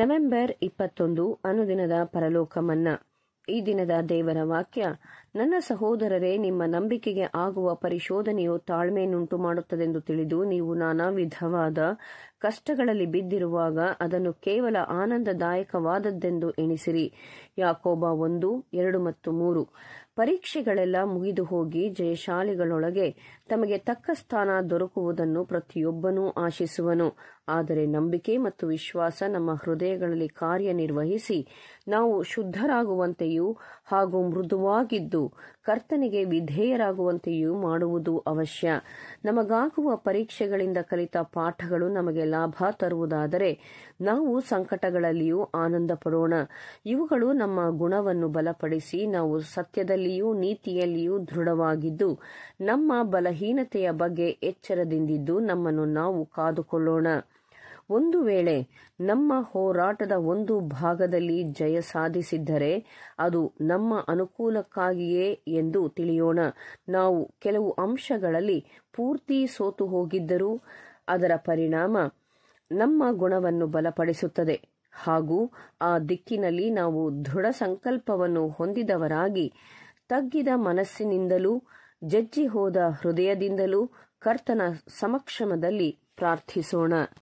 November ಇಪ್ಪತ್ತೊಂದು ಅನುದಿನದ ಪರಲೋಕ ಮನ್ನಾ ಈ ದಿನದ ದೇವರ ವಾಕ್ಯ ನನ್ನ ಸಹೋದರರೇ ನಿಮ್ಮ ನಂಬಿಕೆಗೆ ಆಗುವ ಪರಿಶೋಧನೆಯು ತಾಳ್ಮೆಯನ್ನುಂಟು ಮಾಡುತ್ತದೆಂದು ತಿಳಿದು ನೀವು ನಾನಾ ವಿಧವಾದ ಕಷ್ಟಗಳಲ್ಲಿ ಬಿದ್ದಿರುವಾಗ ಅದನ್ನು ಕೇವಲ ಆನಂದದಾಯಕವಾದದ್ದೆಂದು ಎಣಿಸಿರಿ ಯಾಕೋಬ ಒಂದು ಎರಡು ಮತ್ತು ಮೂರು ಪರೀಕ್ಷೆಗಳೆಲ್ಲ ಮುಗಿದು ಹೋಗಿ ಜಯಶಾಲಿಗಳೊಳಗೆ ತಮಗೆ ತಕ್ಕ ಸ್ಥಾನ ದೊರಕುವುದನ್ನು ಪ್ರತಿಯೊಬ್ಬನೂ ಆಶಿಸುವನು ಆದರೆ ನಂಬಿಕೆ ಮತ್ತು ವಿಶ್ವಾಸ ನಮ್ಮ ಹೃದಯಗಳಲ್ಲಿ ಕಾರ್ಯನಿರ್ವಹಿಸಿ ನಾವು ಶುದ್ಧರಾಗುವಂತೆಯೂ ಹಾಗೂ ಮೃದುವಾಗಿದ್ದು ಕರ್ತನಿಗೆ ವಿಧೇಯರಾಗುವಂತೆಯೂ ಮಾಡುವುದು ಅವಶ್ಯ ನಮಗಾಗುವ ಪರೀಕ್ಷೆಗಳಿಂದ ಕಲಿತ ಪಾಠಗಳು ನಮಗೆ ಲಾಭ ತರುವುದಾದರೆ ನಾವು ಸಂಕಟಗಳಲ್ಲಿಯೂ ಆನಂದ ಪಡೋಣ ಇವುಗಳು ನಮ್ಮ ಗುಣವನ್ನು ಬಲಪಡಿಸಿ ನಾವು ಸತ್ಯದಲ್ಲಿ ಧರ್ಮದಲ್ಲಿಯೂ ನೀತಿಯಲ್ಲಿಯೂ ದೃಢವಾಗಿದ್ದು ನಮ್ಮ ಬಲಹೀನತೆಯ ಬಗ್ಗೆ ಎಚ್ಚರದಿಂದಿದ್ದು ನಮ್ಮನ್ನು ನಾವು ಕಾದುಕೊಳ್ಳೋಣ ಒಂದು ವೇಳೆ ನಮ್ಮ ಹೋರಾಟದ ಒಂದು ಭಾಗದಲ್ಲಿ ಜಯ ಸಾಧಿಸಿದ್ದರೆ ಅದು ನಮ್ಮ ಅನುಕೂಲಕ್ಕಾಗಿಯೇ ಎಂದು ತಿಳಿಯೋಣ ನಾವು ಕೆಲವು ಅಂಶಗಳಲ್ಲಿ ಪೂರ್ತಿ ಸೋತು ಹೋಗಿದ್ದರೂ ಅದರ ಪರಿಣಾಮ ನಮ್ಮ ಗುಣವನ್ನು ಬಲಪಡಿಸುತ್ತದೆ ಹಾಗೂ ಆ ದಿಕ್ಕಿನಲ್ಲಿ ನಾವು ದೃಢ ಸಂಕಲ್ಪವನ್ನು ಹೊಂದಿದವರಾಗಿ ತಗ್ಗಿದ ಮನಸ್ಸಿನಿಂದಲೂ ಜಜ್ಜಿ ಹೋದ ಹೃದಯದಿಂದಲೂ ಕರ್ತನ ಸಮಕ್ಷಮದಲ್ಲಿ ಪ್ರಾರ್ಥಿಸೋಣ